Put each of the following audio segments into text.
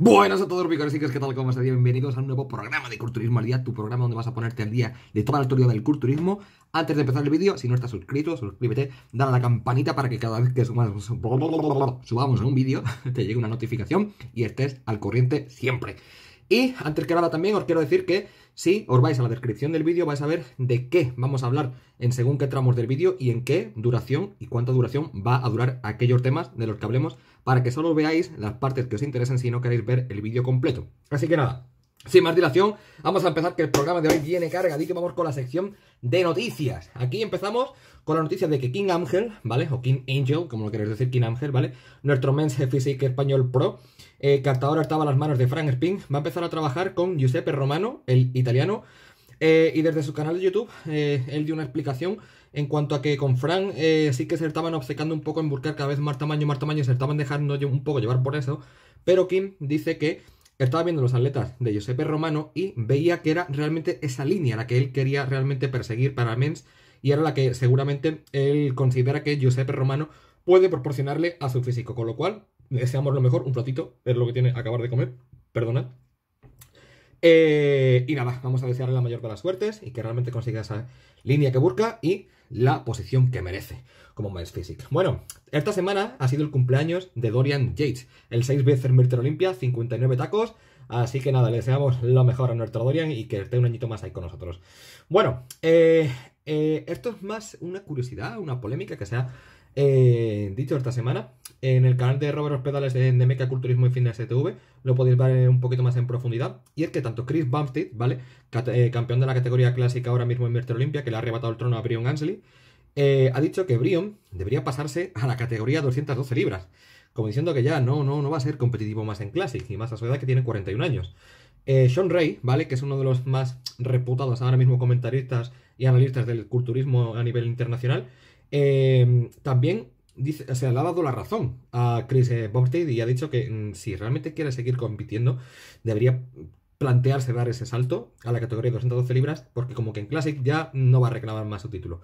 Buenas a todos, que y ¿qué tal? ¿Cómo estáis? Bienvenidos a un nuevo programa de Culturismo al Día, tu programa donde vas a ponerte al día de toda la historia del culturismo. Antes de empezar el vídeo, si no estás suscrito, suscríbete, dale a la campanita para que cada vez que subamos un vídeo te llegue una notificación y estés al corriente siempre. Y antes que nada también os quiero decir que si os vais a la descripción del vídeo vais a ver de qué vamos a hablar en según qué tramos del vídeo y en qué duración y cuánta duración va a durar aquellos temas de los que hablemos para que solo veáis las partes que os interesen si no queréis ver el vídeo completo. Así que nada, sin más dilación, vamos a empezar que el programa de hoy viene cargadito. Vamos con la sección de noticias. Aquí empezamos con la noticia de que King Angel, ¿vale? O King Angel, como lo queréis decir, King Angel, ¿vale? Nuestro men's physique español pro eh, que hasta ahora estaba a las manos de Frank Spin. va a empezar a trabajar con Giuseppe Romano, el italiano, eh, y desde su canal de YouTube, eh, él dio una explicación en cuanto a que con Frank sí que se estaban obcecando un poco en buscar cada vez más tamaño, más tamaño, se estaban dejando un poco llevar por eso. Pero Kim dice que estaba viendo los atletas de Giuseppe Romano y veía que era realmente esa línea la que él quería realmente perseguir para Mens y era la que seguramente él considera que Giuseppe Romano puede proporcionarle a su físico. Con lo cual, deseamos lo mejor, un platito, es lo que tiene acabar de comer, perdonad eh, y nada, vamos a desearle la mayor de las suertes y que realmente consiga esa línea que busca y la posición que merece como Miles físico. Bueno, esta semana ha sido el cumpleaños de Dorian Yates, el 6 veces Mr. Olimpia, 59 tacos. Así que nada, le deseamos lo mejor a nuestro Dorian y que esté un añito más ahí con nosotros. Bueno, eh, eh, esto es más una curiosidad, una polémica que sea... Eh, dicho esta semana. En el canal de Robert Pedales de, de Culturismo y Fitness TV lo podéis ver un poquito más en profundidad. Y es que tanto Chris Bumstead, ¿vale? Eh, campeón de la categoría clásica ahora mismo en Mr. Olympia, que le ha arrebatado el trono a Brion Ansley, eh, ha dicho que Brion debería pasarse a la categoría 212 libras. Como diciendo que ya no, no, no va a ser competitivo más en Classic, y más a su edad que tiene 41 años. Sean Ray, ¿vale? Que es uno de los más reputados ahora mismo comentaristas y analistas del culturismo a nivel internacional, Em, también dice, o le ha dado la razón a Chris eh, y ha dicho que mm, si realmente quiere seguir compitiendo, debería plantearse dar ese salto a la categoría de 212 libras, porque como que en Classic ya no va a reclamar más su título.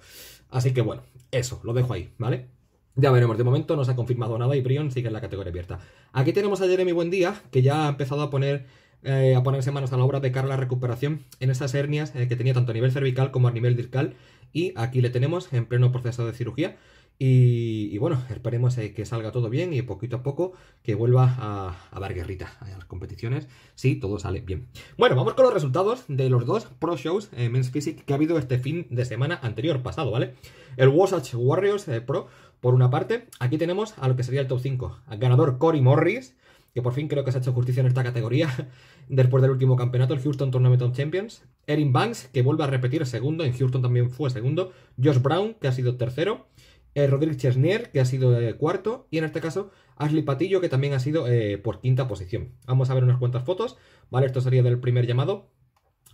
Así que bueno, eso, lo dejo ahí, ¿vale? Ya veremos, de momento no se ha confirmado nada y Brion sigue en la categoría abierta. Aquí tenemos a Jeremy Buendía, que ya ha empezado a poner eh, a ponerse manos a la obra de cara a la recuperación en estas hernias eh, que tenía tanto a nivel cervical como a nivel discal. Y aquí le tenemos en pleno proceso de cirugía. Y, bueno, esperemos eh, que salga todo bien y poquito a poco que vuelva a, dar guerrita a las competiciones si todo sale bien. Bueno, vamos con los resultados de los dos pro shows Men's Physique que ha habido este fin de semana anterior, pasado, ¿vale? El Wasatch Warriors Pro, por una parte, aquí tenemos a lo que sería el top 5. ganador Cory Morris, que por fin creo que se ha hecho justicia en esta categoría después del último campeonato, el Houston Tournament of Champions. Erin Banks, que vuelve a repetir segundo, en Houston también fue segundo. Josh Brown, que ha sido tercero. Eh, Rodríguez Chesnier, que ha sido eh, cuarto. Y en este caso, Ashley Patillo, que también ha sido eh, por quinta posición. Vamos a ver unas cuantas fotos, ¿vale? Esto sería del primer llamado.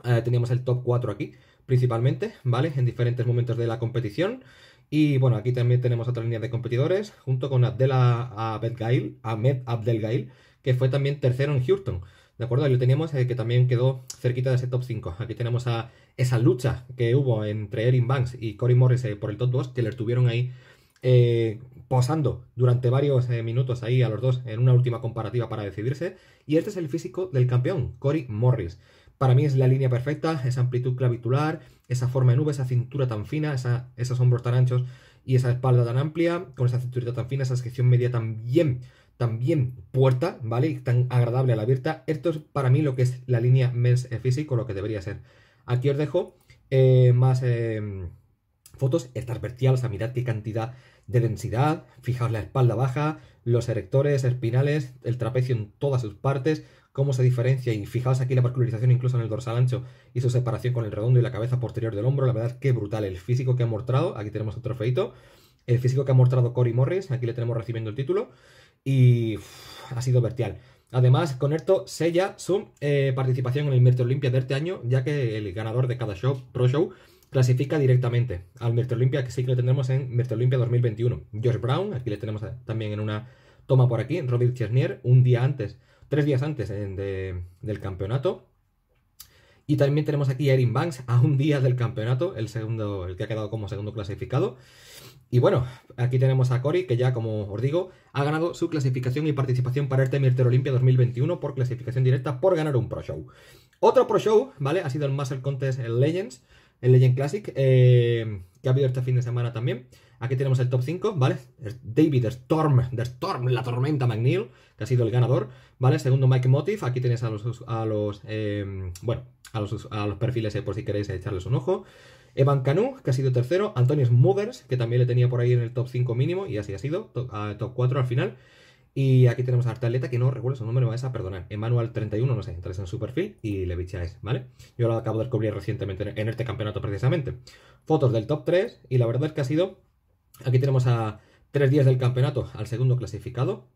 Eh, teníamos el top 4 aquí, principalmente, ¿vale? En diferentes momentos de la competición. Y bueno, aquí también tenemos otra línea de competidores, junto con Abdel Abdelgail, Ahmed Abdelgail, que fue también tercero en Houston. ¿De acuerdo? Ahí lo teníamos, eh, que también quedó cerquita de ese top 5. Aquí tenemos a esa lucha que hubo entre Erin Banks y Cory Morris eh, por el top 2, que le tuvieron ahí eh, posando durante varios minutos ahí a los dos en una última comparativa para decidirse. Y este es el físico del campeón, Cory Morris. Para mí es la línea perfecta, esa amplitud clavicular, esa forma de nube, esa cintura tan fina, esa, esos hombros tan anchos y esa espalda tan amplia, con esa cinturita tan fina, esa sección media tan bien también puerta, ¿vale? tan agradable a la abierta. Esto es para mí lo que es la línea Men's eh, físico, lo que debería ser. Aquí os dejo eh, más em, fotos. Estas o sea, mirad qué cantidad de densidad. Fijaos la espalda baja, los erectores, espinales, el trapecio en todas sus partes cómo se diferencia y fijaos aquí la particularización incluso en el dorsal ancho y su separación con el redondo y la cabeza posterior del hombro, la verdad qué brutal el físico que ha mostrado, aquí tenemos otro feito, el físico que ha mostrado Cory Morris, aquí le tenemos recibiendo el título y ha sido vertial. Además, con esto sella su eh, participación en el Mirte Olimpia de este año, ya que el ganador de cada show, Pro Show clasifica directamente al Mirte Olimpia, que sí que lo tendremos en dos Olimpia 2021. George Brown, aquí le tenemos también en una toma por aquí, Robert Chesnier, un día antes, tres días antes eh, del campeonato. Y también tenemos aquí a Erin Banks a un día del campeonato, el segundo, el que ha quedado como segundo clasificado. Y bueno, aquí tenemos a Cory, que ya, como os digo, ha ganado su clasificación y participación para el Temirter Olimpia 2021 por clasificación directa por ganar un Pro Show. Otro Pro Show, ¿vale? Ha sido el Muscle Contest Legends, el Legend Classic, eh, que ha habido este fin de semana también. Aquí tenemos el top 5, ¿vale? David Storm, The Storm, la tormenta McNeil, que ha sido el ganador, ¿vale? Segundo Mike Motif. aquí tenéis a los, a los eh, bueno, a los, perfiles eh, por si queréis eh, echarles un ojo. Evan Canu, que ha sido tercero, Antonio Smothers, que también le tenía por ahí en el top 5 mínimo, y así ha sido, top, 4 al final. Y aquí tenemos a Artaleta, que no recuerdo su número, me vais a perdonar. Emanuel 31, no sé, entráis en su perfil y le bicháis, ¿vale? Yo lo acabo de descubrir recientemente en este campeonato precisamente. Fotos del top 3 y la verdad es que ha sido Aquí tenemos a tres días del campeonato al segundo clasificado.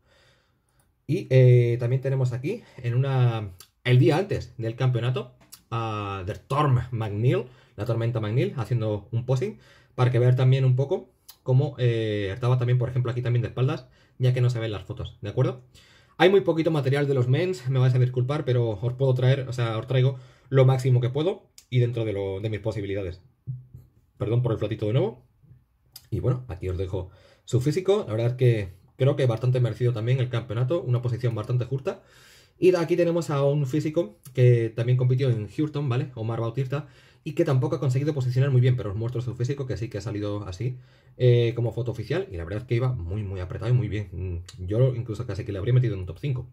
Y eh, también tenemos aquí, en una el día antes del campeonato, a The Storm McNeil, la tormenta McNeil, haciendo un posting, para que vean también un poco cómo eh, estaba también, por ejemplo, aquí también de espaldas, ya que no se ven las fotos, ¿de acuerdo? Hay muy poquito material de los mens, me vais a disculpar, pero os puedo traer, o sea, os traigo lo máximo que puedo y dentro de, lo, de mis posibilidades. Perdón por el platito de nuevo. Y bueno, aquí os dejo su físico. La verdad es que creo que bastante merecido también el campeonato, una posición bastante justa. Y de aquí tenemos a un físico que también compitió en Houston, ¿vale? Omar Bautista, y que tampoco ha conseguido posicionar muy bien, pero os muestro su físico, que sí que ha salido así eh, como foto oficial, y la verdad es que iba muy, muy apretado y muy bien. Mm, yo incluso casi que le habría metido en un top 5.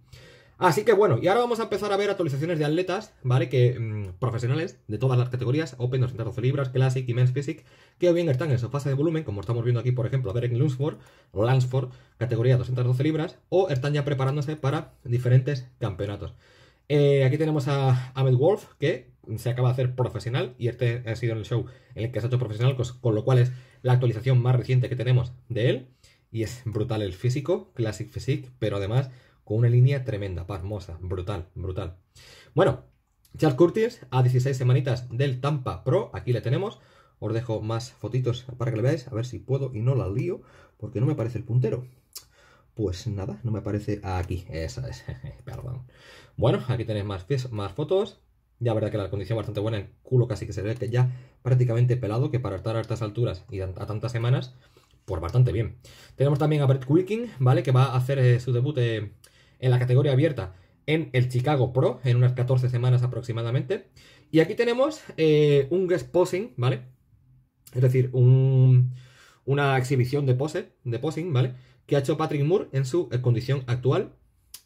Así que bueno, y ahora vamos a empezar a ver actualizaciones de atletas, ¿vale? Que mm, profesionales de todas las categorías, Open 212 libras, Classic y Men's Physique, que bien están en su fase de volumen, como estamos viendo aquí, por ejemplo, a Derek Lunsford, Lansford, categoría 212 libras, o están ya preparándose para diferentes campeonatos. Eh, aquí tenemos a Ahmed Wolf, que se acaba de hacer profesional, y este ha sido el show en el que se ha hecho profesional, con, con lo cual es la actualización más reciente que tenemos de él, y es brutal el físico, Classic Physique, pero además con una línea tremenda, pasmosa, brutal, brutal. Bueno, Charles Curtis a 16 semanitas del Tampa Pro, aquí le tenemos. Os dejo más fotitos para que le veáis, a ver si puedo y no la lío, porque no me parece el puntero. Pues nada, no me parece aquí, esa es, perdón. Bueno, aquí tenéis más, fotos. Ya verdad que la condición bastante buena, el culo casi que se ve que ya prácticamente pelado, que para estar a estas alturas y a tantas semanas, pues bastante bien. Tenemos también a Brett Quicking, ¿vale? Que va a hacer eh, su debut eh, en la categoría abierta en el Chicago Pro, en unas 14 semanas aproximadamente. Y aquí tenemos eh, un guest posing, ¿vale? Es decir, una exhibición de pose, de posing, ¿vale? Que ha hecho Patrick Moore en su eh, condición actual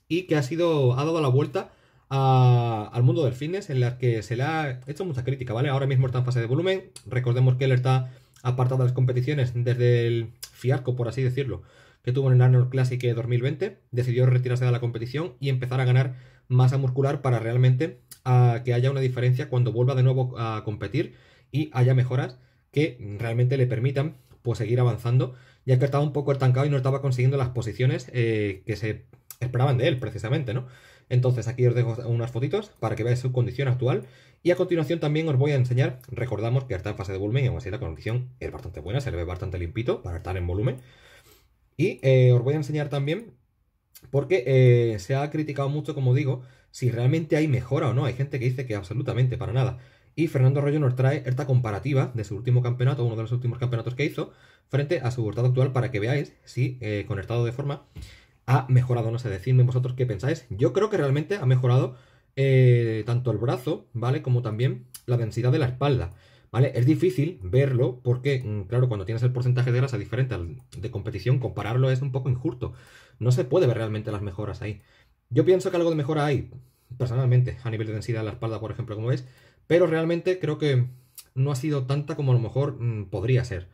y que ha sido, ha dado la vuelta al mundo del fitness en la que se le ha hecho mucha crítica, ¿vale? Ahora mismo está en fase de volumen, recordemos que él está apartado de las competiciones desde el fiarco, por así decirlo, que tuvo en el Arnold Classic 2020, decidió retirarse de la competición y empezar a ganar masa muscular para realmente ah, que haya una diferencia cuando vuelva de nuevo a competir y haya mejoras que realmente le permitan pues seguir avanzando, ya que estaba un poco estancado y no estaba consiguiendo las posiciones eh, que se esperaban de él precisamente, ¿no? Entonces aquí os dejo unas fotitos para que veáis su condición actual y a continuación también os voy a enseñar, recordamos que está en fase de volumen y aún así la condición es bastante buena, se le ve bastante limpito para estar en volumen, y eh, os voy a enseñar también, porque eh, se ha criticado mucho, como digo, si realmente hay mejora o no. Hay gente que dice que absolutamente, para nada. Y Fernando Arroyo nos trae esta comparativa de su último campeonato, uno de los últimos campeonatos que hizo, frente a su estado actual para que veáis si eh, con estado de forma ha mejorado. No sé, decidme vosotros qué pensáis. Yo creo que realmente ha mejorado eh, tanto el brazo, ¿vale? Como también la densidad de la espalda. Es difícil verlo porque, mm, claro, cuando tienes el porcentaje de grasa diferente al de competición, compararlo es un poco injusto. No se puede ver realmente las mejoras ahí. Yo pienso que algo de mejora hay, personalmente, a nivel de densidad de la espalda, por ejemplo, como ves, pero realmente creo que no ha sido tanta como a lo mejor mm, podría ser.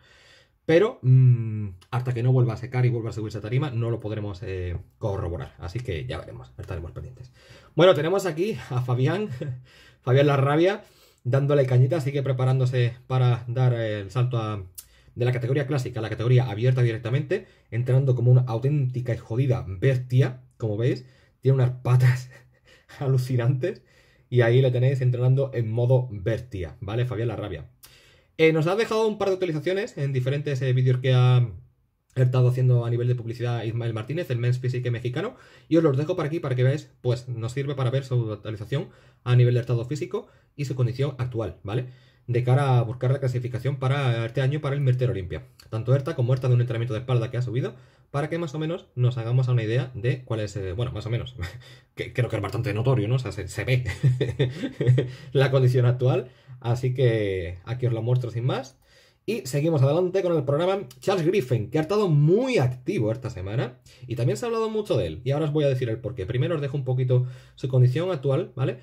Pero mm, hasta que no vuelva a secar y vuelva a subirse a tarima, no lo podremos eh, corroborar. Así que ya veremos, estaremos pendientes. Bueno, tenemos aquí a Fabián, Fabián La Rabia dándole cañita, sigue preparándose para dar el salto de la categoría clásica a la categoría abierta directamente, entrando como una auténtica y jodida bestia, como veis, tiene unas patas alucinantes y ahí le tenéis entrenando en modo bestia, ¿vale? Fabián la rabia. Eh, nos ha dejado un par de actualizaciones en diferentes eh, vídeos que ha he estado haciendo a nivel de publicidad Ismael Martínez, el Men's físico mexicano, y os los dejo para aquí para que veáis, pues nos sirve para ver su actualización a nivel de estado físico y su condición actual, ¿vale? De cara a buscar la clasificación para este año para el Mertero Olimpia. Tanto Herta como Herta de un entrenamiento de espalda que ha subido, para que más o menos nos hagamos una idea de cuál es, eh, bueno, más o menos, que creo que es bastante notorio, ¿no? O sea, se, se ve la condición actual, así que aquí os lo muestro sin más. Y seguimos adelante con el programa Charles Griffin, que ha estado muy activo esta semana y también se ha hablado mucho de él. Y ahora os voy a decir el porqué. Primero os dejo un poquito su condición actual, ¿vale?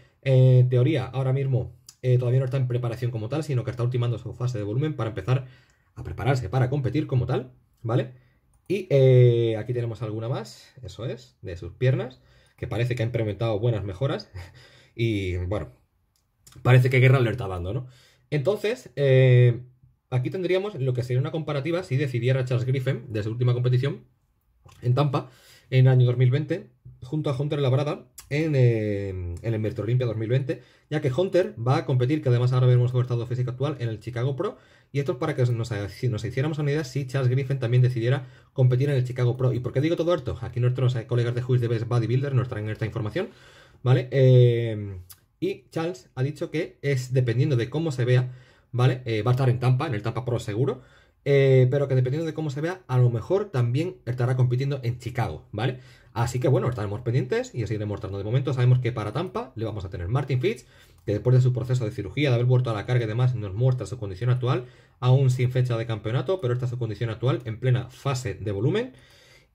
teoría, ahora mismo eh, todavía no está en preparación como tal, sino que está ultimando su fase de volumen para empezar a prepararse para competir como tal, ¿vale? Y eh, aquí tenemos alguna más, eso es, de sus piernas, que parece que ha implementado buenas mejoras. y bueno, parece que guerra le está dando, ¿no? Entonces, eh, Aquí tendríamos lo que sería una comparativa si decidiera Charles Griffin de su última competición en Tampa en el año 2020 junto a Hunter Labrada en, eh, el Metro Olimpia 2020, ya que Hunter va a competir, que además ahora vemos su estado físico actual, en el Chicago Pro. Y esto es para que nos, hiciéramos una idea si Charles Griffin también decidiera competir en el Chicago Pro. ¿Y por qué digo todo esto? Aquí nuestros colegas de Juiz de Best Bodybuilder nos traen esta información, ¿vale? Eh, y Charles ha dicho que es dependiendo de cómo se vea ¿vale? Eh, va a estar en Tampa, en el Tampa Pro seguro. Eh, pero que dependiendo de cómo se vea, a lo mejor también estará compitiendo en Chicago, ¿vale? Así que bueno, estaremos pendientes y así mostrando de momento. Sabemos que para Tampa le vamos a tener Martin Fitz, que después de su proceso de cirugía, de haber vuelto a la carga y demás, nos muestra su condición actual, aún sin fecha de campeonato, pero esta es su condición actual en plena fase de volumen.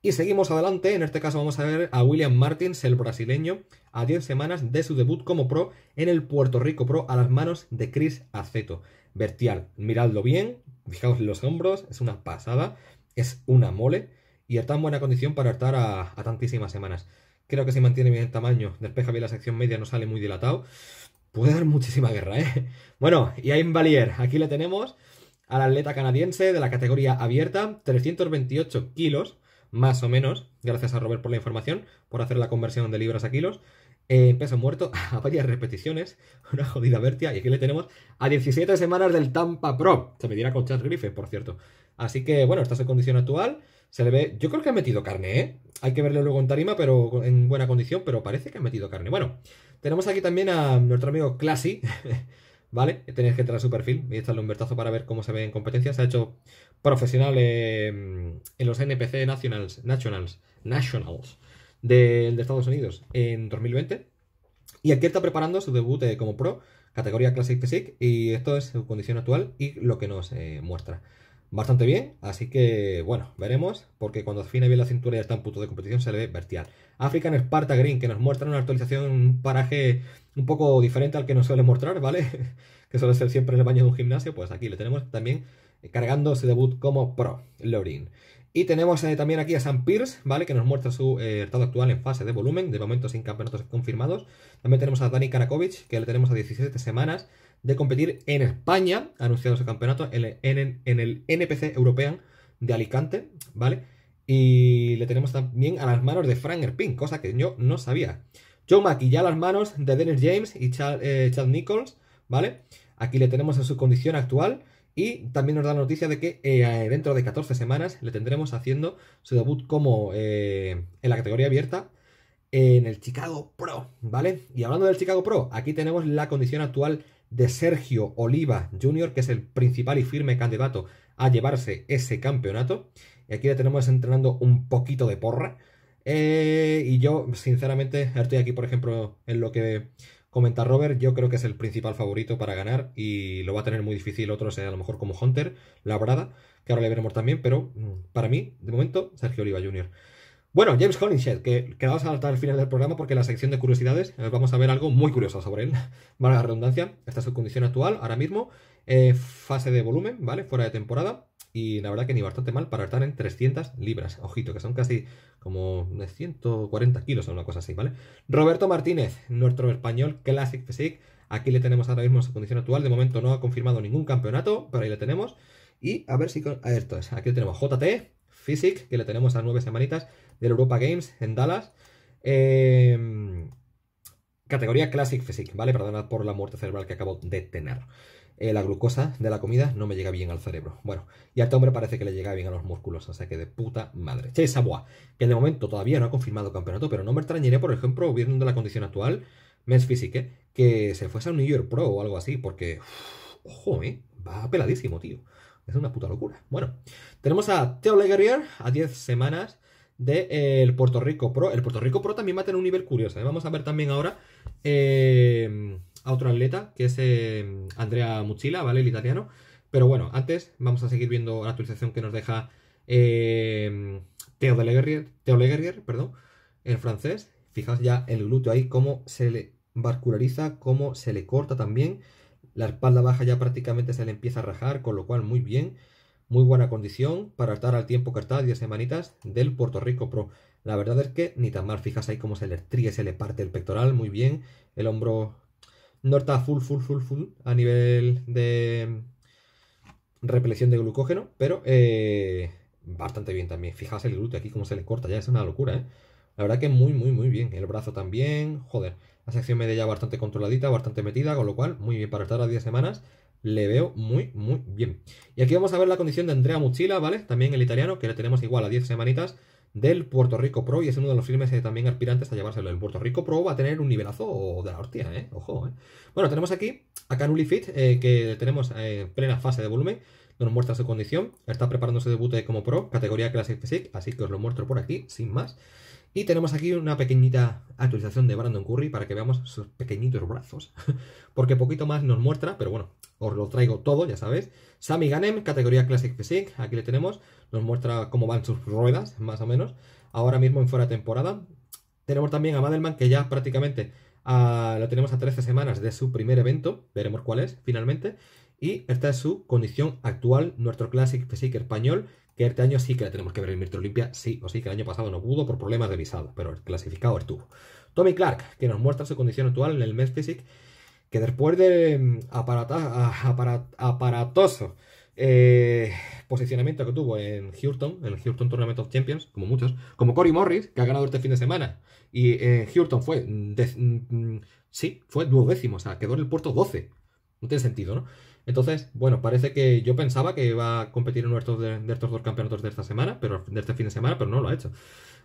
Y seguimos adelante, en este caso vamos a ver a William Martins, el brasileño, a 10 semanas de su debut como pro en el Puerto Rico Pro a las manos de Chris Aceto vertical. Miradlo bien, fijaos los hombros, es una pasada, es una mole y está en buena condición para hartar a, tantísimas semanas. Creo que si mantiene bien el tamaño, despeja bien la sección media, no sale muy dilatado. Puede dar muchísima guerra, ¿eh? Bueno, y a Valier, aquí le tenemos al atleta canadiense de la categoría abierta, 328 kilos más o menos, gracias a Robert por la información, por hacer la conversión de libras a kilos. Eh, peso muerto a varias repeticiones, una jodida vertia, y aquí le tenemos a 17 semanas del Tampa Pro. Se me dirá con Chad por cierto. Así que, bueno, esta es su condición actual. Se le ve, yo creo que ha metido carne, ¿eh? Hay que verlo luego en tarima, pero en buena condición, pero parece que ha metido carne. Bueno, tenemos aquí también a nuestro amigo Classy, ¿vale? Tenéis que entrar a su perfil y echarle un vertazo para ver cómo se ve en competencia. Se ha hecho profesional en los NPC Nationals, Nationals, Nationals de, de, Estados Unidos en 2020. Y aquí está preparando su debut eh, como pro, categoría Classic Physique, y esto es su condición actual y lo que nos eh, muestra bastante bien, así que bueno, veremos, porque cuando fin bien la cintura ya está en punto de competición se le ve vertial. African Sparta Green, que nos muestra una actualización, un paraje un poco diferente al que nos suele mostrar, ¿vale? que suele ser siempre en el baño de un gimnasio, pues aquí le tenemos también eh, cargando su debut como pro, Lorin. Y tenemos eh, también aquí a Sam Pierce, ¿vale? Que nos muestra su eh, estado actual en fase de volumen, de momento sin campeonatos confirmados. También tenemos a Dani Karakovic, que le tenemos a 17 semanas de competir en España, anunciado su campeonato, en, el NPC European de Alicante, ¿vale? Y le tenemos también a las manos de Frank Erpin, cosa que yo no sabía. John Mackey ya a las manos de Dennis James y eh, Chad, Nichols, ¿vale? Aquí le tenemos en su condición actual y también nos da noticia de que eh, dentro de 14 semanas le tendremos haciendo su debut como eh, en la categoría abierta en el Chicago Pro, ¿vale? Y hablando del Chicago Pro, aquí tenemos la condición actual de Sergio Oliva Jr., que es el principal y firme candidato a llevarse ese campeonato. Y aquí le tenemos entrenando un poquito de porra. Eh, y yo, sinceramente, estoy aquí, por ejemplo, en lo que comenta Robert, yo creo que es el principal favorito para ganar y lo va a tener muy difícil otro, eh, a lo mejor como Hunter, brada, que ahora le veremos también, pero mm, para mí, de momento, Sergio Oliva Jr. Bueno, James Collinshed, que quedamos saltar al final del programa porque en la sección de curiosidades eh, vamos a ver algo muy curioso sobre él, Vale la redundancia, esta es su condición actual, ahora mismo, eh, fase de volumen, ¿vale? Fuera de temporada, y la verdad que ni bastante mal para estar en 300 libras. Ojito, que son casi como 140 kilos o una cosa así, ¿vale? Roberto Martínez, nuestro español Classic Physique. Aquí le tenemos ahora mismo su condición actual. De momento no ha confirmado ningún campeonato, pero ahí le tenemos. Y a ver si... Con... Esto es. Aquí tenemos JT, Physique que le tenemos a nueve semanitas del Europa Games en Dallas. Em, categoría Classic Physique, ¿vale? Perdonad por la muerte cerebral que acabo de tener. Eh, la glucosa de la comida no me llega bien al cerebro. Bueno, y a este hombre parece que le llega bien a los músculos, o sea que de puta madre. Che Saboa, que de momento todavía no ha confirmado campeonato, pero no me extrañaría, por ejemplo, viendo la condición actual, Men's Physique, eh, que se fuese a un New York Pro o algo así, porque, ojo, eh, va peladísimo, tío. Es una puta locura. Bueno, tenemos a Theo Leguerrier a 10 semanas del de, eh, Puerto Rico Pro. El Puerto Rico Pro también va a tener un nivel curioso. Vamos a ver también ahora eh, a otro atleta, que es eh, Andrea Muchila, ¿vale? El italiano. Pero bueno, antes vamos a seguir viendo la actualización que nos deja eh, Theo de perdón, en francés. Fijaos ya el glúteo ahí, cómo se le vasculariza, cómo se le corta también. La espalda baja ya prácticamente se le empieza a rajar, con lo cual muy bien. Muy buena condición para estar al tiempo que está, 10 semanitas del Puerto Rico Pro. La verdad es que ni tan mal, fijas ahí cómo se le tríe, se le parte el pectoral, muy bien. El hombro no está full, full, full, full a nivel de repleción de glucógeno, pero eh, bastante bien también. Fijaos el glúteo aquí, cómo se le corta, ya es una locura, ¿eh? La verdad que muy, muy, muy bien. El brazo también, joder. La sección media ya bastante controladita, bastante metida, con lo cual, muy bien para estar a 10 semanas. Le veo muy, muy bien. Y aquí vamos a ver la condición de Andrea Muchila, ¿vale? También el italiano, que le tenemos igual a 10 semanitas del Puerto Rico Pro y es uno de los firmes eh, también aspirantes a llevárselo. El Puerto Rico Pro va a tener un nivelazo de la hostia, ¿eh? Ojo, ¿eh? Bueno, tenemos aquí a Canuli Fit, eh, que tenemos en eh, plena fase de volumen, nos muestra su condición, está preparándose de debut como pro, categoría Classic Physique, así que os lo muestro por aquí, sin más. Y tenemos aquí una pequeñita actualización de Brandon Curry para que veamos sus pequeñitos brazos, porque poquito más nos muestra, pero bueno, os lo traigo todo, ya sabéis. Sammy Ganem, categoría Classic Physique, aquí le tenemos, nos muestra cómo van sus ruedas, más o menos, ahora mismo en fuera temporada. Tenemos también a Madelman, que ya prácticamente ah, lo tenemos a 13 semanas de su primer evento, veremos cuál es finalmente. Y esta es su condición actual, nuestro Classic Physique español, que este año sí que le tenemos que ver en Mirto Olimpia, sí o sí, que el año pasado no pudo por problemas de visado, pero el clasificado estuvo. Tommy Clark, que nos muestra su condición actual en el Mes Physique que después de mm, ah, aparatoso eh, posicionamiento que tuvo en Houston, en el Houston Tournament of Champions, como muchos, como Cory Morris, que ha ganado este fin de semana, y en eh, Houston fue, mm, mm, sí, fue duodécimo, o sea, quedó en el puerto 12. No tiene sentido, ¿no? Entonces, bueno, parece que yo pensaba que iba a competir en uno de, estos, dos campeonatos de esta semana, pero de este fin de semana, pero no lo ha hecho.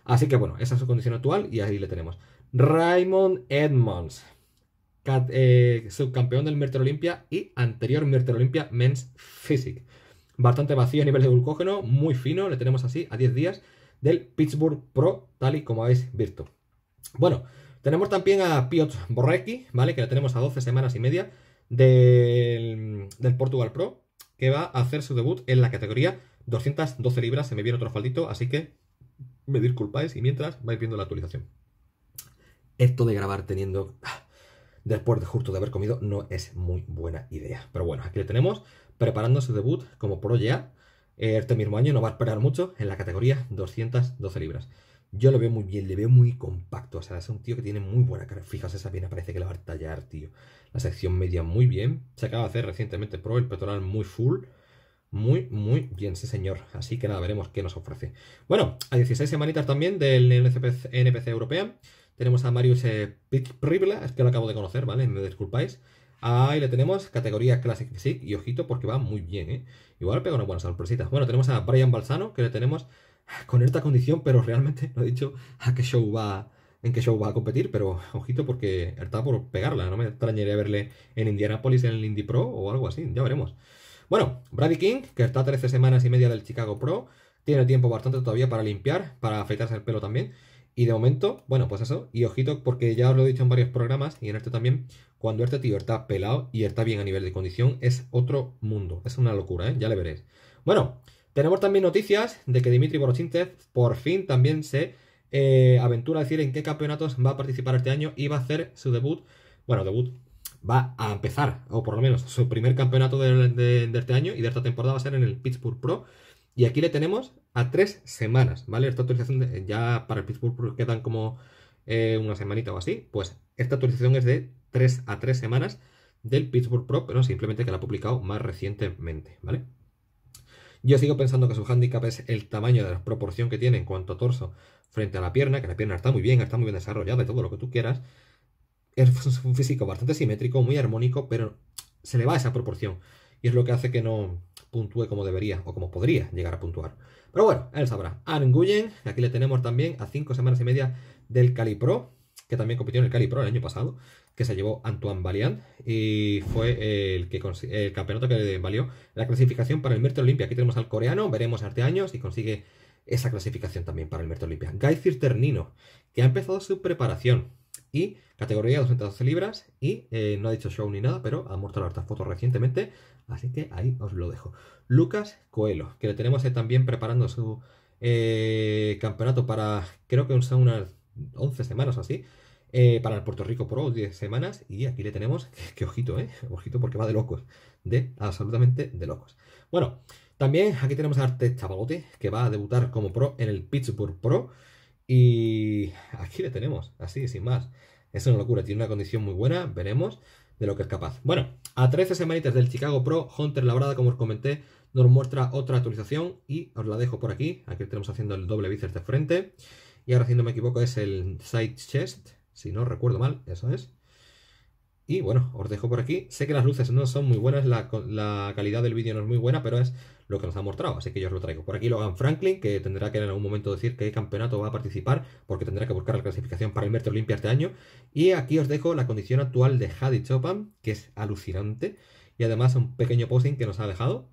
Así que bueno, esa es su condición actual y ahí le tenemos. Raymond Edmonds. Eh, subcampeón del Mr. Olympia y anterior Mr. Olympia Men's Physique. Bastante vacío a nivel de glucógeno, muy fino, le tenemos así a 10 días del Pittsburgh Pro, tal y como habéis visto. Bueno, tenemos también a Piotr Borrecki, ¿vale? Que le tenemos a 12 semanas y media del, del Portugal Pro, que va a hacer su debut en la categoría 212 libras. Se me viene otro faldito, así que me disculpáis y mientras vais viendo la actualización. Esto de grabar teniendo ah, después de justo de haber comido no es muy buena idea. Pero bueno, aquí le tenemos preparando su debut como Pro ya. Este mismo año no va a esperar mucho en la categoría 212 libras. Yo lo veo muy bien, le veo muy compacto. O sea, es un tío que tiene muy buena cara. Fijaos, esa pierna parece que la va a tallar, tío. La sección media muy bien. Se acaba de hacer recientemente pro, el pectoral muy full. Muy, muy bien, sí señor. Así que nada, veremos qué nos ofrece. Bueno, a 16 semanitas también del NPC Europea. Tenemos a Marius eh, es que lo acabo de conocer, ¿vale? Me disculpáis. Ahí le tenemos categoría Classic Sick. y ojito porque va muy bien, ¿eh? Igual pega una buena sorpresita. Bueno, tenemos a Brian Balsano, que le tenemos ah, con esta condición, pero realmente no he dicho a qué show va, en qué show va a competir, pero ojito porque está por pegarla, no me extrañaría verle en Indianapolis en el Indie Pro o algo así, ya veremos. Bueno, Brady King, que está a 13 semanas y media del Chicago Pro, tiene tiempo bastante todavía para limpiar, para afeitarse el pelo también. Y de momento, bueno, pues eso. Y ojito, porque ya os lo he dicho en varios programas y en este también, cuando este tío está pelado y está bien a nivel de condición, es otro mundo. Es una locura, ¿eh? Ya le veréis. Bueno, tenemos también noticias de que Dimitri Borochintev por fin también se eh, aventura a decir en qué campeonatos va a participar este año y va a hacer su debut. Bueno, debut va a empezar, o por lo menos su primer campeonato de este año y de esta temporada va a ser en el Pittsburgh Pro y aquí le tenemos a tres semanas, ¿vale? Esta actualización ya para el Pittsburgh quedan como eh, una semanita o así. Pues esta actualización es de tres a tres semanas del Pittsburgh Pro, pero simplemente que la ha publicado más recientemente, ¿vale? Yo sigo pensando que su handicap es el tamaño de la proporción que tiene en cuanto a torso frente a la pierna, que la pierna está muy bien, está muy bien desarrollada y todo lo que tú quieras. Es un físico bastante simétrico, muy armónico, pero se le va esa proporción y es lo que hace que no puntúe como debería o como podría llegar a puntuar. Pero bueno, él sabrá. anguyen aquí le tenemos también a cinco semanas y media del Calipro, que también compitió en el Pro el año pasado, que se llevó Antoine Valiant y fue el, que el campeonato que le valió la clasificación para el Merto Olimpia. Aquí tenemos al coreano, veremos este años y consigue esa clasificación también para el Merto Olimpia. Guy Cirternino, que ha empezado su preparación y categoría 212 libras y eh, no ha dicho show ni nada, pero ha mostrado hartas fotos recientemente Así que ahí os lo dejo. Lucas Coelho, que le tenemos también preparando su eh, campeonato para, creo que son unas 11 semanas o así. Eh, para el Puerto Rico Pro, 10 semanas. Y aquí le tenemos, que, ojito, eh, Ojito porque va de locos. De absolutamente de locos. Bueno, también aquí tenemos a Arte Chavalote, que va a debutar como pro en el Pittsburgh Pro. Y aquí le tenemos, así, sin más. Es una locura, tiene una condición muy buena, veremos de lo que es capaz. Bueno, a 13 semanitas del Chicago Pro, Hunter Labrada, como os comenté, nos muestra otra actualización y os la dejo por aquí. Aquí tenemos haciendo el doble bíceps de frente. Y ahora, si no me equivoco, es el side chest, si no recuerdo mal, eso es. Y bueno, os dejo por aquí. Sé que las luces no son muy buenas, la, calidad del vídeo no es muy buena, pero es lo que nos ha mostrado, así que yo os lo traigo. Por aquí lo hagan Franklin, que tendrá que en algún momento decir qué campeonato va a participar, porque tendrá que buscar la clasificación para el Merte Olimpia este año. Y aquí os dejo la condición actual de Hadi Chopin, que es alucinante, y además un pequeño posting que nos ha dejado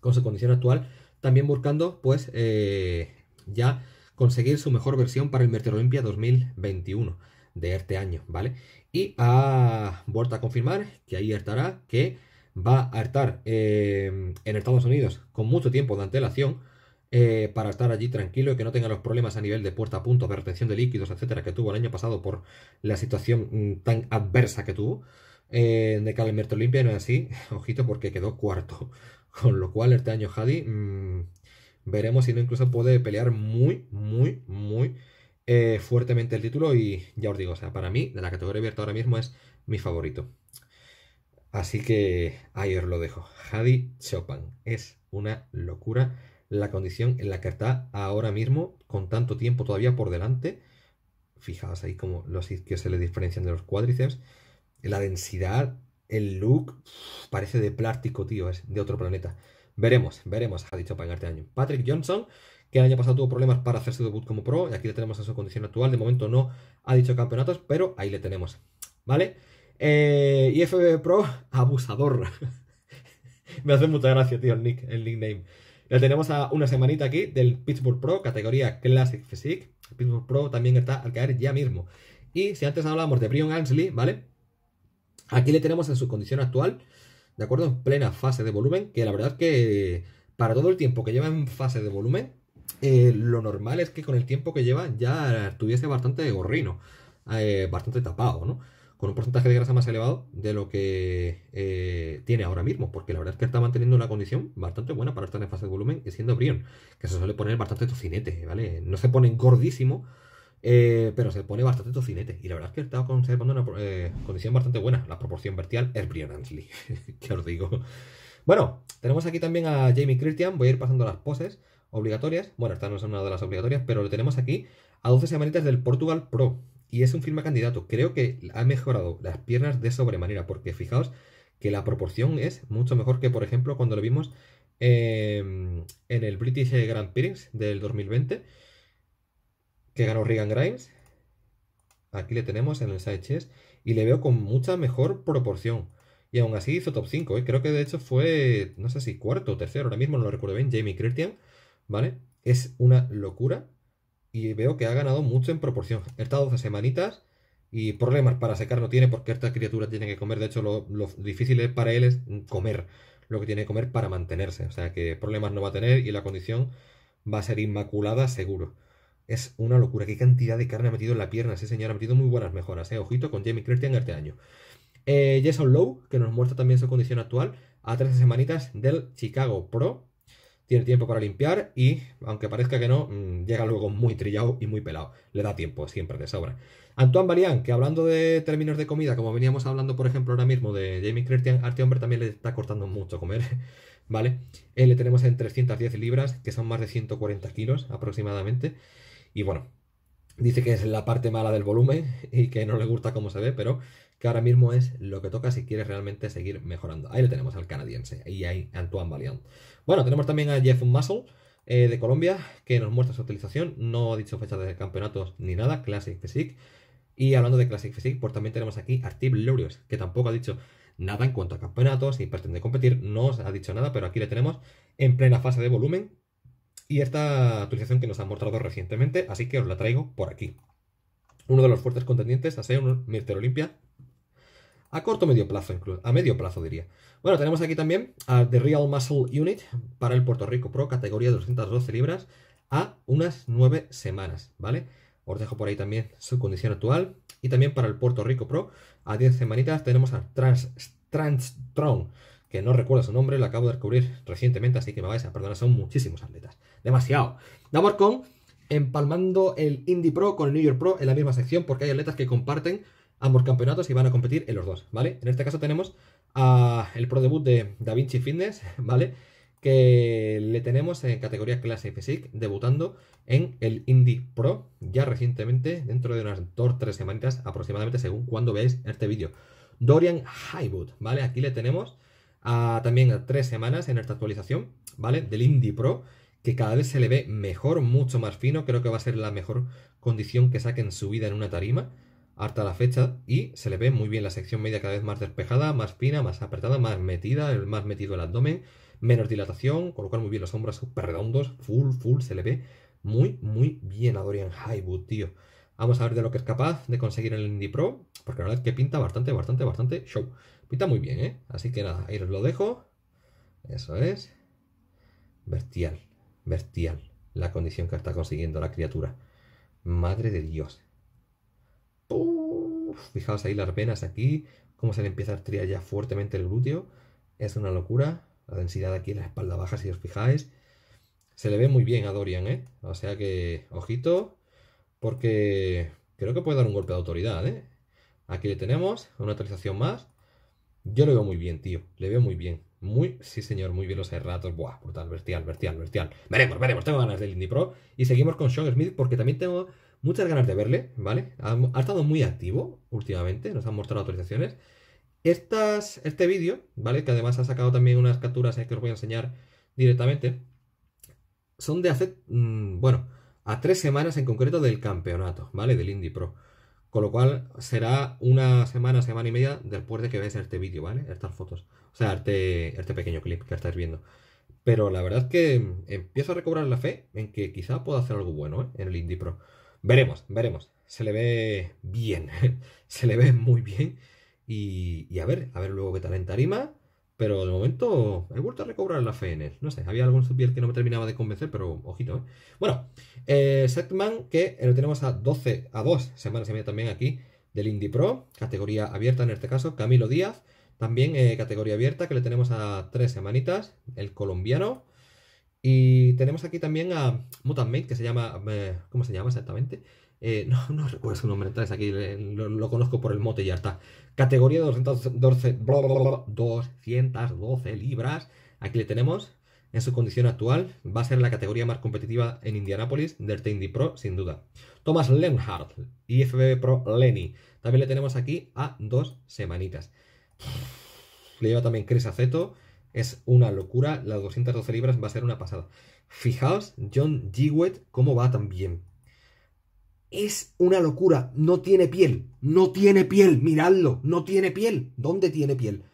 con su condición actual, también buscando pues eh, ya conseguir su mejor versión para el Merte Olimpia 2021 de este año, ¿vale? y ha ah, vuelto a confirmar que ahí estará, que va a estar eh, en Estados Unidos con mucho tiempo de antelación eh, para estar allí tranquilo y que no tenga los problemas a nivel de puerta a punto, de retención de líquidos, etcétera, que tuvo el año pasado por la situación mm, tan adversa que tuvo. Eh, de Calmerto Olimpia no es así, ojito, porque quedó cuarto. Con lo cual, este año Hadi mm, veremos si no incluso puede pelear muy, muy, muy eh, fuertemente el título y ya os digo, o sea, para mí, de la categoría abierta ahora mismo es mi favorito. Así que ahí os lo dejo. Hadi Chopin es una locura la condición en la que está ahora mismo, con tanto tiempo todavía por delante. Fijaos ahí como los isquios se le diferencian de los cuádriceps. La densidad, el look, parece de plástico, tío, es de otro planeta. Veremos, veremos, ha Chopin este año. Patrick Johnson el año pasado tuvo problemas para hacerse debut como pro, y aquí le tenemos en su condición actual, de momento no ha dicho campeonatos, pero ahí le tenemos, ¿vale? Eh, IFBB Pro, abusador. Me hace mucha gracia, tío, el nick, el nickname. Le tenemos a una semanita aquí del Pittsburgh Pro, categoría Classic Physique. El Pittsburgh Pro también está al caer ya mismo. Y si antes hablábamos de Brion Ansley, ¿vale? Aquí le tenemos en su condición actual, ¿de acuerdo? En plena fase de volumen, que la verdad es que para todo el tiempo que lleva en fase de volumen, eh, lo normal es que con el tiempo que lleva ya estuviese bastante gorrino, eh, bastante tapado, ¿no? Con un porcentaje de grasa más elevado de lo que eh, tiene ahora mismo, porque la verdad es que está manteniendo una condición bastante buena para estar en fase de volumen y siendo brión, que se suele poner bastante tocinete, ¿vale? No se pone gordísimo, pero se pone bastante tocinete, y la verdad es que está conservando una condición bastante buena. La proporción vertical es brion Ansley, que os digo. Bueno, tenemos aquí también a Jamie Christian, voy a ir pasando las poses obligatorias. Bueno, esta no es una de las obligatorias, pero lo tenemos aquí a 12 semanitas del Portugal Pro. Y es un firme candidato. Creo que ha mejorado las piernas de sobremanera, porque fijaos que la proporción es mucho mejor que, por ejemplo, cuando lo vimos en el British Grand Prix del 2020, que ganó Regan Grimes. Aquí le tenemos en el side chest y le veo con mucha mejor proporción. Y aún así hizo top 5, ¿eh? creo que de hecho fue, no sé si cuarto o tercero, ahora mismo no lo recuerdo bien, Jamie Christian. ¿vale? Es una locura y veo que ha ganado mucho en proporción. Está 12 semanitas y problemas para secar no tiene porque esta criatura tiene que comer. De hecho, lo, lo difícil para él es comer lo que tiene que comer para mantenerse. O sea que problemas no va a tener y la condición va a ser inmaculada seguro. Es una locura. Qué cantidad de carne ha metido en la pierna ese señor. Ha metido muy buenas mejoras. ¿eh? Ojito con Jamie Christian este año. Eh, Jason Lowe, que nos muestra también su condición actual, a 13 semanitas del Chicago Pro tiene tiempo para limpiar y, aunque parezca que no, mm, llega luego muy trillado y muy pelado. Le da tiempo, siempre de sobra. Antoine Balián, que hablando de términos de comida, como veníamos hablando, por ejemplo, ahora mismo de Jamie Christian, a este hombre también le está cortando mucho comer, ¿vale? Él le tenemos en 310 libras, que son más de 140 kilos aproximadamente. Y bueno, dice que es la parte mala del volumen y que no le gusta cómo se ve, pero que ahora mismo es lo que toca si quieres realmente seguir mejorando. Ahí le tenemos al canadiense y ahí Antoine Balián. Bueno, tenemos también a Jeff Muscle eh, de Colombia que nos muestra su utilización. No ha dicho fecha de campeonatos ni nada, Classic Physique. Y hablando de Classic Physique, pues también tenemos aquí a Steve Lurios, que tampoco ha dicho nada en cuanto a campeonatos y pretende competir. No os ha dicho nada, pero aquí le tenemos en plena fase de volumen. Y esta actualización que nos ha mostrado recientemente, así que os la traigo por aquí. Uno de los fuertes contendientes a ser un Mister Olimpia a corto medio plazo, incluso. A medio plazo, diría. Bueno, tenemos aquí también a The Real Muscle Unit para el Puerto Rico Pro, categoría 212 libras, a unas 9 semanas, ¿vale? Os dejo por ahí también su condición actual. Y también para el Puerto Rico Pro, a 10 semanitas, tenemos a Trans, Trans que no recuerdo su nombre, lo acabo de descubrir recientemente, así que me vais a perdonar, son muchísimos atletas. Demasiado. Damos con empalmando el Indie Pro con el New York Pro en la misma sección, porque hay atletas que comparten ambos campeonatos y van a competir en los dos, ¿vale? En este caso tenemos a el pro debut de Da Vinci Fitness, ¿vale? Que le tenemos en categoría clase Physique, debutando en el Indie Pro, ya recientemente, dentro de unas 2 3 semanitas aproximadamente, según cuando veáis este vídeo. Dorian Highwood, ¿vale? Aquí le tenemos a, también a 3 semanas en esta actualización, ¿vale? Del Indie Pro, que cada vez se le ve mejor, mucho más fino, creo que va a ser la mejor condición que saque en su vida en una tarima harta la fecha y se le ve muy bien la sección media cada vez más despejada, más fina, más apretada, más metida, el más metido el abdomen, menos dilatación, colocar muy bien los hombros súper redondos, full, full, se le ve muy, muy bien a Dorian Highwood, tío. Vamos a ver de lo que es capaz de conseguir en el Indie Pro, porque la verdad es que pinta bastante, bastante, bastante show. Pinta muy bien, ¿eh? Así que nada, ahí os lo dejo. Eso es. Vertial, vertial, la condición que está consiguiendo la criatura. Madre de Dios fijaos ahí las venas aquí, cómo se le empieza a estriar ya fuertemente el glúteo. Es una locura. La densidad aquí en la espalda baja, si os fijáis. Se le ve muy bien a Dorian, ¿eh? O sea que, ojito, porque creo que puede dar un golpe de autoridad, ¿eh? Aquí le tenemos, una actualización más. Yo lo veo muy bien, tío. Le veo muy bien. Muy, sí, señor, muy bien los erratos. Buah, brutal, Vertial, vertial, vertial. Veremos, veremos. Tengo ganas del Indie Pro. Y seguimos con Sean Smith porque también tengo Muchas ganas de verle, ¿vale? Ha, estado muy activo últimamente, nos han mostrado actualizaciones. Estas, este vídeo, ¿vale? Que además ha sacado también unas capturas que os voy a enseñar directamente. Son de hace, mm, bueno, a tres semanas en concreto del campeonato, ¿vale? Del Indie Pro. Con lo cual será una semana, semana y media después de que veáis este vídeo, ¿vale? Estas fotos. O sea, este, este pequeño clip que estáis viendo. Pero la verdad es que mm, empiezo a recobrar la fe en que quizá pueda hacer algo bueno ¿eh? en el Indie Pro. Veremos, veremos. Se le ve bien, se le ve muy bien. Y, a ver, a ver luego qué tal en tarima. Pero de momento he vuelto a recobrar la fe en él. No sé, había algún subir que no me terminaba de convencer, pero ojito, ¿eh? Bueno, eh, Setman, que lo tenemos a 12, a 2 semanas y media también aquí, del Indie Pro, categoría abierta en este caso, Camilo Díaz, también eh, categoría abierta, que le tenemos a 3 semanitas, el colombiano. Y tenemos aquí también a Mutant Mate, que se llama. Eh, ¿Cómo se llama exactamente? Eh, no, recuerdo su nombre, aquí eh, lo, conozco por el mote y ya está. Categoría 212, 212 libras. Aquí le tenemos. En su condición actual, va a ser la categoría más competitiva en Indianapolis del Tandy Pro, sin duda. Thomas Lenhardt, IFBB Pro Lenny. También le tenemos aquí a dos semanitas. Le lleva también Chris Aceto. Es una locura, las 212 libras va a ser una pasada. Fijaos, John Jewett, cómo va tan bien. Es una locura, no tiene piel, no tiene piel, miradlo, no tiene piel. ¿Dónde tiene piel?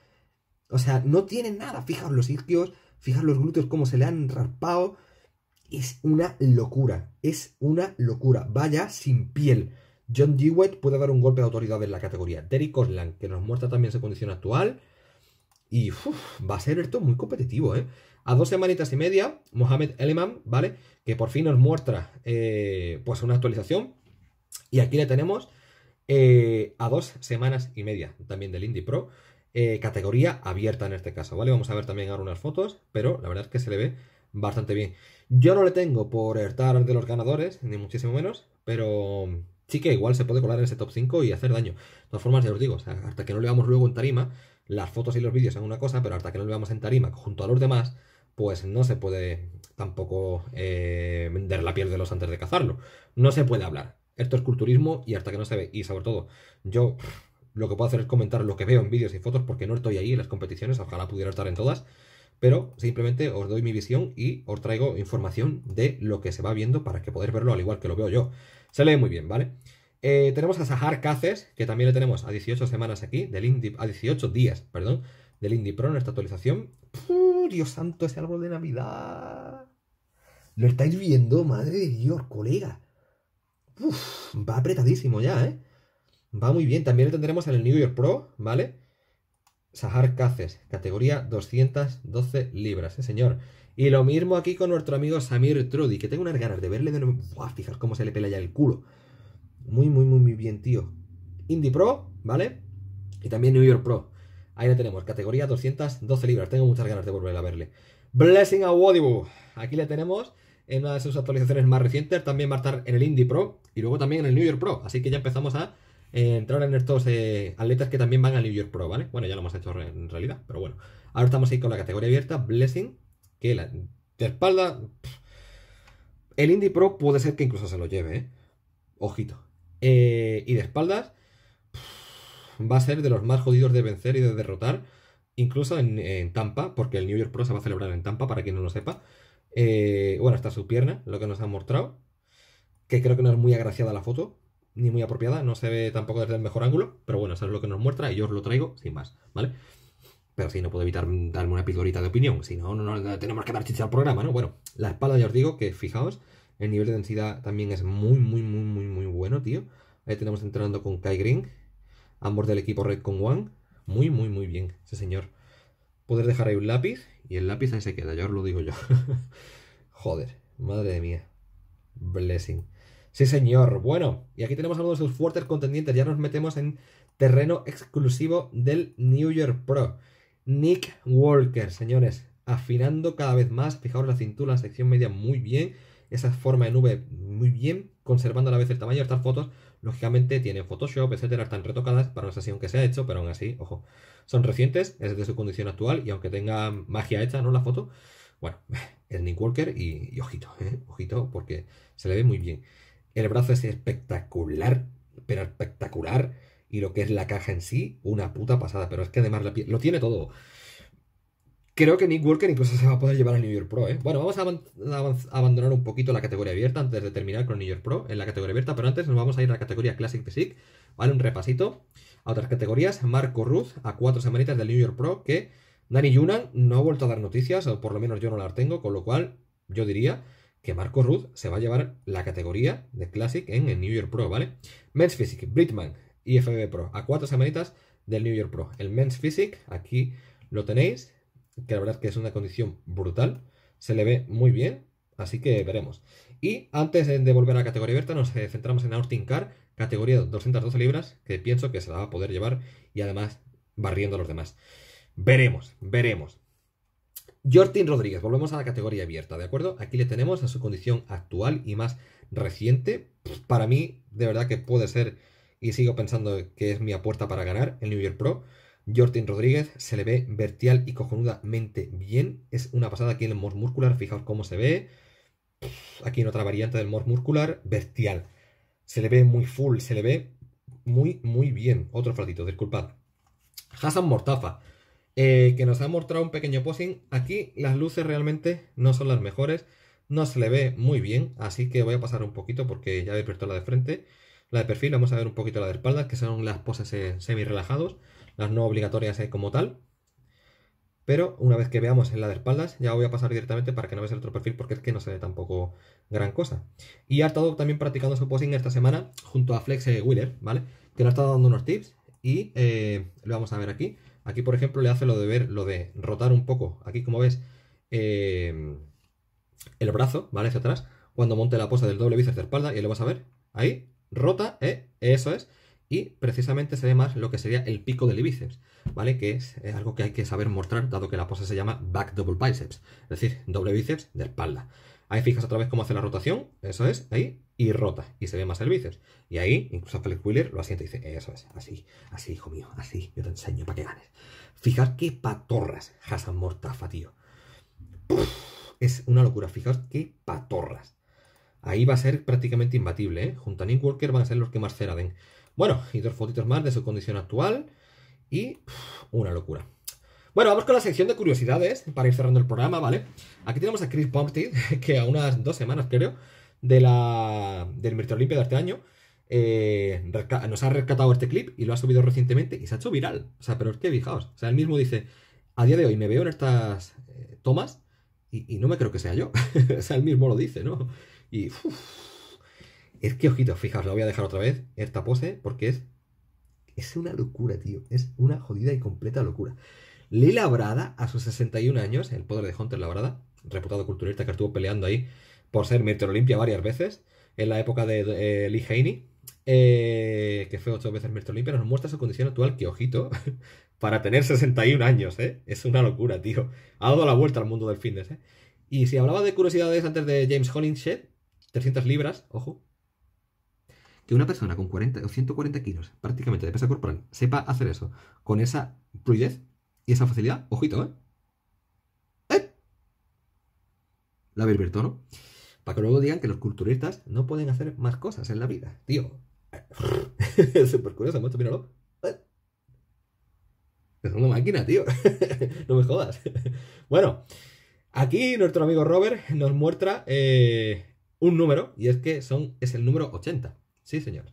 O sea, no tiene nada. Fijaos los isquios, fijaos los glúteos, cómo se le han raspado. Es una locura, es una locura. Vaya sin piel. John Dewey puede dar un golpe de autoridad en la categoría. Derek Osland, que nos muestra también su condición actual, y va a ser esto muy competitivo, ¿eh? A dos semanitas y media, Mohamed Eliman, ¿vale? Que por fin nos muestra eh, pues una actualización. Y aquí le tenemos eh, a dos semanas y media también del Indie Pro. Eh, categoría abierta en este caso, ¿vale? Vamos a ver también ahora unas fotos, pero la verdad es que se le ve bastante bien. Yo no le tengo por estar de los ganadores, ni muchísimo menos, pero sí que igual se puede colar en ese top 5 y hacer daño. De todas formas, ya os digo, hasta que no le vamos luego en tarima, las fotos y los vídeos son una cosa, pero hasta que no lo veamos en tarima junto a los demás, pues no se puede tampoco vender eh, la piel de los antes de cazarlo. No se puede hablar. Esto es culturismo y hasta que no se ve. Y sobre todo, yo lo que puedo hacer es comentar lo que veo en vídeos y fotos porque no estoy ahí en las competiciones, ojalá pudiera estar en todas. Pero simplemente os doy mi visión y os traigo información de lo que se va viendo para que podáis verlo al igual que lo veo yo. Se lee muy bien, ¿vale? Eh, tenemos a Sahar Caces, que también le tenemos a 18 semanas aquí, del a 18 días, perdón, del Indie Pro en esta actualización. Dios santo, ese árbol de Navidad. Lo estáis viendo, madre de Dios, colega. va apretadísimo ya, ¿eh? Va muy bien. También lo tendremos en el New York Pro, ¿vale? Sahar Caces, categoría 212 libras, ¿eh, señor? Y lo mismo aquí con nuestro amigo Samir Trudy, que tengo unas ganas de verle de nuevo. Buah, cómo se le pela ya el culo. Muy, muy, muy, muy bien, tío. Indie Pro, ¿vale? Y también New York Pro. Ahí la tenemos, categoría 212 libras. Tengo muchas ganas de volver a verle. Blessing a Wodibu Aquí le tenemos en una de sus actualizaciones más recientes. También va a estar en el Indie Pro y luego también en el New York Pro. Así que ya empezamos a eh, entrar en estos eh, atletas que también van al New York Pro, ¿vale? Bueno, ya lo hemos hecho en realidad, pero bueno. Ahora estamos ahí con la categoría abierta. Blessing, que la, de espalda. El Indie Pro puede ser que incluso se lo lleve, ¿eh? Ojito. Eh, y de espaldas va a ser de los más jodidos de vencer y de derrotar, incluso en, Tampa, porque el New York Pro se va a celebrar en Tampa, para quien no lo sepa. Eh, bueno, está su pierna, lo que nos ha mostrado, que creo que no es muy agraciada la foto, ni muy apropiada, no se ve tampoco desde el mejor ángulo, pero bueno, eso es lo que nos muestra y yo os lo traigo sin más, ¿vale? Pero si no puedo evitar darme una pizorita de opinión, si no, no, no tenemos que dar chicha al programa, ¿no? Bueno, la espalda ya os digo que, fijaos, el nivel de densidad también es muy, muy, muy, muy, muy bueno, tío. Ahí tenemos entrenando con Kai Green. Ambos del equipo red con One. Muy, muy, muy bien, ese señor. Poder dejar ahí un lápiz. Y el lápiz ahí se queda, Yo os lo digo yo. Joder, madre mía. Blessing. Sí, señor. Bueno, y aquí tenemos algunos de sus fuertes contendientes. Ya nos metemos en terreno exclusivo del New York Pro. Nick Walker, señores. Afinando cada vez más. Fijaos la cintura, la sección media muy bien esa forma de nube muy bien, conservando a la vez el tamaño. Estas fotos, lógicamente, tienen Photoshop, etcétera, están retocadas para una sesión que se ha hecho, pero aún así, ojo, son recientes, es de su condición actual y aunque tenga magia hecha, ¿no? La foto, bueno, el Nick Walker y, ojito, ¿eh? ojito, porque se le ve muy bien. El brazo es espectacular, pero espectacular. Y lo que es la caja en sí, una puta pasada. Pero es que además la lo tiene todo. Creo que Nick Walker incluso se va a poder llevar al New York Pro, ¿eh? Bueno, vamos a, abandonar un poquito la categoría abierta antes de terminar con el New York Pro en la categoría abierta, pero antes nos vamos a ir a la categoría Classic Physique, ¿vale? Un repasito a otras categorías. Marco Ruth a cuatro semanitas del New York Pro que Dani Yunan no ha vuelto a dar noticias, o por lo menos yo no las tengo, con lo cual yo diría que Marco Ruth se va a llevar la categoría de Classic en el New York Pro, ¿vale? Men's Physique, Britman, FB Pro, a cuatro semanitas del New York Pro. El Men's Physique, aquí lo tenéis, que la verdad es que es una condición brutal, se le ve muy bien, así que veremos. Y antes de volver a la categoría abierta, nos eh, centramos en Austin Car, categoría 212 libras, que pienso que se la va a poder llevar y además barriendo a los demás. Veremos, veremos. Jortin Rodríguez, volvemos a la categoría abierta, ¿de acuerdo? Aquí le tenemos a su condición actual y más reciente. Para mí, de verdad que puede ser, y sigo pensando que es mi apuesta para ganar el New Year Pro. Jortin Rodríguez se le ve vertial y cojonudamente bien. Es una pasada aquí en el mors Muscular. Fijaos cómo se ve. Aquí en otra variante del mors Muscular. vertial Se le ve muy full. Se le ve muy, muy bien. Otro fratito, disculpad. Hassan Mortafa. Eh, que nos ha mostrado un pequeño posing. Aquí las luces realmente no son las mejores. No se le ve muy bien. Así que voy a pasar un poquito porque ya he despertado la de frente. La de perfil, vamos a ver un poquito la de espalda, que son las poses eh, semi relajados las no obligatorias eh, como tal. Pero una vez que veamos en la de espaldas, ya voy a pasar directamente para que no veas el otro perfil porque es que no se ve tampoco gran cosa. Y ha estado también practicando su posing esta semana junto a Flex eh, Wheeler, ¿vale? Que nos estado dando unos tips y eh, lo vamos a ver aquí. Aquí, por ejemplo, le hace lo de ver, lo de rotar un poco. Aquí, como ves, el brazo, ¿vale? Hacia atrás. Cuando monte la posa del doble bíceps de espalda y lo vas a ver. Ahí, rota, ¿eh? Eso es y precisamente se ve más lo que sería el pico del bíceps, ¿vale? Que es eh, algo que hay que saber mostrar, dado que la pose se llama back double biceps, es decir, doble bíceps de espalda. Ahí fijas otra vez cómo hace la rotación, eso es, ahí, y rota, y se ve más el bíceps. Y ahí, incluso Felix Wheeler lo asienta y dice, eso es, así, así, hijo mío, así, yo te enseño para que ganes. Fijar qué patorras Hassan Mortafa, tío. es una locura, fijaos qué patorras. Ahí va a ser prácticamente imbatible, ¿eh? Junto a Nick Walker van a ser los que más ceraden bueno, y dos fotitos más de su condición actual. Y una locura. Bueno, vamos con la sección de curiosidades para ir cerrando el programa, ¿vale? Aquí tenemos a Chris Bumstead, que a unas dos semanas, creo, de la, del Merito Olimpia de este año, eh, nos ha rescatado este clip y lo ha subido recientemente y se ha hecho viral. O sea, pero es que fijaos, o sea, él mismo dice, a día de hoy me veo en estas eh, tomas y, no me creo que sea yo. o sea, él mismo lo dice, ¿no? Y... Es que, ojito, fijaos, la voy a dejar otra vez, esta pose, porque es... Es una locura, tío. Es una jodida y completa locura. Lee Labrada, a sus 61 años, el poder de Hunter Labrada, reputado culturista que estuvo peleando ahí por ser metro Olimpia varias veces, en la época de eh, Lee Haney, eh, que fue ocho veces Meteor Olimpia, nos muestra su condición actual, que ojito, para tener 61 años, ¿eh? Es una locura, tío. Ha dado la vuelta al mundo del fitness, ¿eh? Y si hablaba de curiosidades antes de James Hollingshead, 300 libras, ojo, una persona con 40 o 140 kilos, prácticamente de peso corporal, sepa hacer eso con esa fluidez y esa facilidad, ojito, ¿eh? ¡Eh! La verberto, ¿no? Para que luego digan que los culturistas no pueden hacer más cosas en la vida. Tío, es súper curioso, míralo. ¡Eh! Es una máquina, tío. no me jodas. bueno, aquí nuestro amigo Robert nos muestra eh, un número, y es que son, es el número 80. Sí, señor.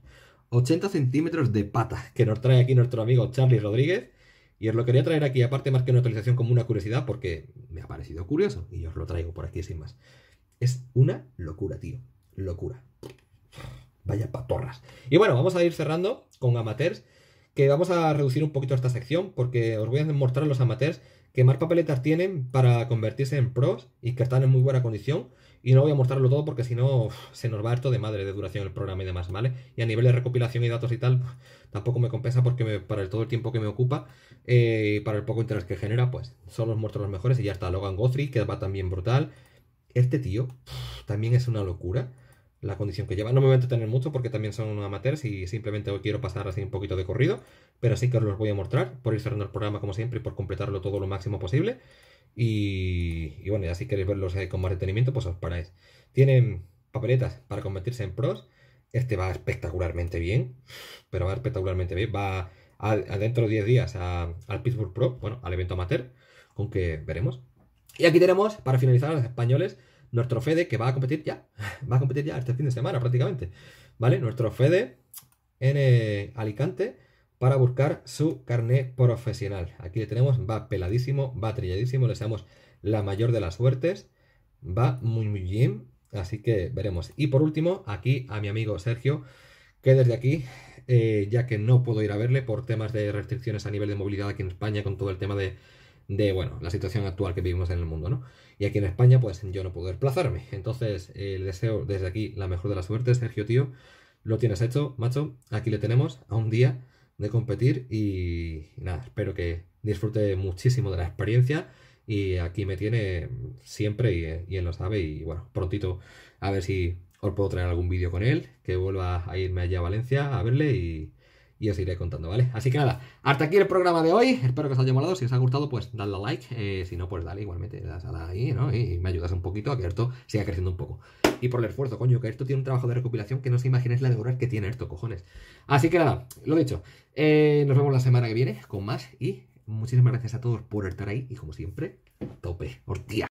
80 centímetros de pata, que nos trae aquí nuestro amigo Charlie Rodríguez. Y os lo quería traer aquí, aparte más que una actualización como una curiosidad, porque me ha parecido curioso y os lo traigo por aquí sin más. Es una locura, tío. Locura. Vaya patorras. Y bueno, vamos a ir cerrando con amateurs, que vamos a reducir un poquito esta sección, porque os voy a mostrar los amateurs que más papeletas tienen para convertirse en pros y que están en muy buena condición y no voy a mostrarlo todo porque si no se nos va harto de madre de duración el programa y demás, ¿vale? Y a nivel de recopilación y datos y tal, tampoco me compensa porque me, para todo el tiempo que me ocupa eh, y para el poco interés que genera, pues solo os muestro los mejores y ya está. Logan Guthrie, que va también brutal. Este tío también es una locura la condición que lleva. No me voy a entretener mucho porque también son amateurs y simplemente hoy quiero pasar así un poquito de corrido, pero sí que os los voy a mostrar por ir cerrando el programa como siempre y por completarlo todo lo máximo posible. Y, bueno, ya si queréis verlos como con más pues os paráis. Tienen papeletas para convertirse en pros. Este va espectacularmente bien, pero va espectacularmente bien. Va dentro de 10 días al Pittsburgh Pro, bueno, al evento amateur, con que veremos. Y aquí tenemos, para finalizar, a los españoles, nuestro Fede, que va a competir ya. Va a competir ya este fin de semana prácticamente. ¿Vale? Nuestro Fede en eh, Alicante para buscar su carnet profesional. Aquí le tenemos, va peladísimo, va trilladísimo, le deseamos la mayor de las suertes, va muy, muy bien, así que veremos. Y por último, aquí a mi amigo Sergio, que desde aquí, eh, ya que no puedo ir a verle por temas de restricciones a nivel de movilidad aquí en España, con todo el tema de, bueno, la situación actual que vivimos en el mundo, ¿no? Y aquí en España, pues yo no puedo desplazarme. Entonces, el eh, deseo desde aquí la mejor de las suertes, Sergio, tío. Lo tienes hecho, macho. Aquí le tenemos a un día de competir y, nada, espero que disfrute muchísimo de la experiencia y aquí me tiene siempre y, y, él lo sabe y bueno, prontito a ver si os puedo traer algún vídeo con él, que vuelva a irme allá a Valencia a verle y, y os iré contando, ¿vale? Así que nada, hasta aquí el programa de hoy. Espero que os haya molado. Si os ha gustado, pues dadle like. Eh, si no, pues dale igualmente, ahí, ¿no? Y me ayudas un poquito a que esto siga creciendo un poco. Y por el esfuerzo, coño, que esto tiene un trabajo de recopilación que no se imagináis la de horas que tiene esto, cojones. Así que nada, lo dicho. Eh, nos vemos la semana que viene con más y muchísimas gracias a todos por estar ahí y como siempre, tope, hostia.